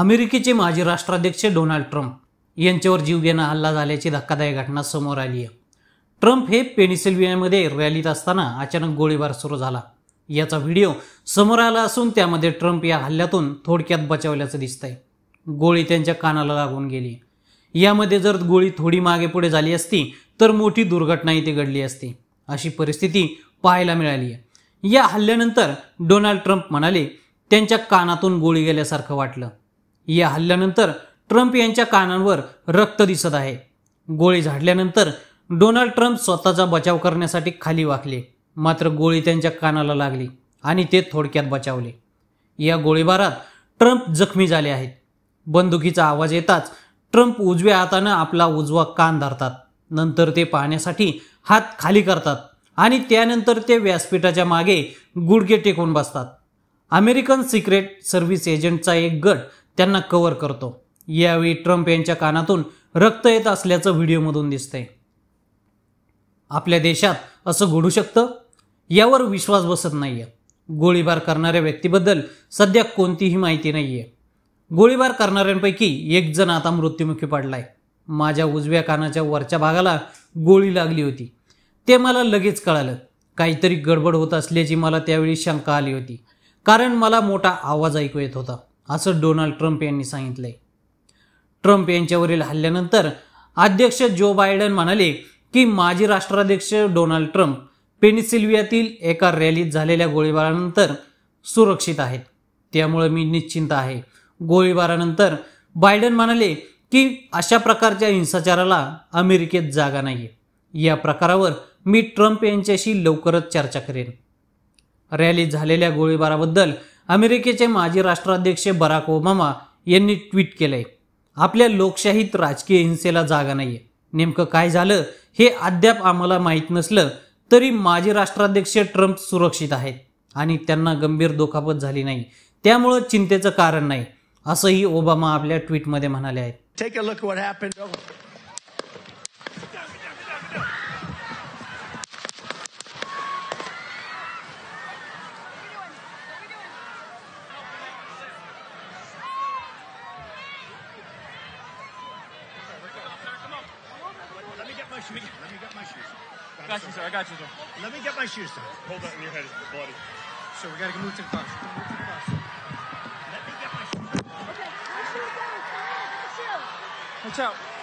अमेरिकेचे माजी राष्ट्राध्यक्ष डोनाल्ड ट्रम्प यांच्यावर जीवघेणा हल्ला झाल्याची धक्कादायक घटना समोर आली आहे ट्रम्प हे पेनिसिल्व्हियामध्ये रॅलीत असताना अचानक गोळीबार सुरू झाला याचा व्हिडिओ समोर आला असून त्यामध्ये ट्रम्प या हल्ल्यातून थोडक्यात बचावल्याचं दिसतंय गोळी त्यांच्या कानाला लागून गेली यामध्ये जर गोळी थोडी मागे पुढे झाली असती तर मोठी दुर्घटना इथे घडली असती अशी परिस्थिती पाहायला मिळाली आहे या हल्ल्यानंतर डोनाल्ड ट्रम्प म्हणाले त्यांच्या कानातून गोळी गेल्यासारखं वाटलं या हल्ल्यानंतर ट्रम्प यांच्या कानांवर रक्त दिसत आहे गोळी झाडल्यानंतर डोनाल्ड ट्रम्प स्वतःचा बचाव करण्यासाठी खाली वाकले मात्र गोळी त्यांच्या कानाला लागली आणि ते थोडक्यात बचावले या गोळीबारात ट्रम्प जखमी झाले आहेत बंदुकीचा आवाज येताच ट्रम्प उजव्या हातानं आपला उजवा कान धरतात नंतर ते पाहण्यासाठी हात खाली करतात आणि त्यानंतर ते व्यासपीठाच्या मागे गुडघे टेकून बसतात अमेरिकन सिक्रेट सर्व्हिस एजंटचा एक गट त्यांना कव्हर करतो यावेळी ट्रम्प यांच्या कानातून रक्त येत असल्याचं व्हिडिओमधून दिसतंय आपल्या देशात असं घडू शकतं यावर विश्वास बसत नाहीये गोळीबार करणाऱ्या व्यक्तीबद्दल सध्या कोणतीही माहिती नाहीये गोळीबार करणाऱ्यांपैकी एक जण आता मृत्युमुखी पडलाय माझ्या उजव्या कानाच्या वरच्या भागाला गोळी लागली होती ते मला लगेच कळालं काहीतरी गडबड होत असल्याची मला त्यावेळी शंका आली होती कारण मला मोठा आवाज ऐकू येत होता असं डोनाल्ड ट्रम्प यांनी सांगितलंय ट्रम्प यांच्यावरील हल्ल्यानंतर अध्यक्ष जो बायडन म्हणाले की माजी राष्ट्राध्यक्ष डोनाल्ड ट्रम्प पेनिसिल्व्हियातील एका रॅलीत झालेल्या गोळीबारानंतर सुरक्षित आहेत त्यामुळे मी निश्चिंत आहे गोळीबारानंतर बायडन म्हणाले की अशा प्रकारच्या हिंसाचाराला अमेरिकेत जागा नाही या प्रकारावर मी ट्रम्प यांच्याशी लवकरच चर्चा करेन रॅलीत झालेल्या गोळीबाराबद्दल अमेरिकेचे माजी राष्ट्राध्यक्ष बराक ओबामा यांनी ट्विट केलंय आपल्या लोकशाहीत राजकीय हिंसेला जागा नाहीये नेमकं काय झालं हे अद्याप आम्हाला माहीत नसलं तरी माजी राष्ट्राध्यक्ष ट्रम्प सुरक्षित आहेत आणि त्यांना गंभीर दुखापत झाली नाही त्यामुळं चिंतेचं कारण नाही असंही ओबामा आपल्या ट्विटमध्ये म्हणाले आहेत my shoes. Let me get my shoes. Got, got you, sir. I got you, sir. Let me get my shoes, sir. Hold that in your head. It's bloody. Sir, we gotta move to the bus. Let me get my shoes. Okay, your shoes down. Watch out.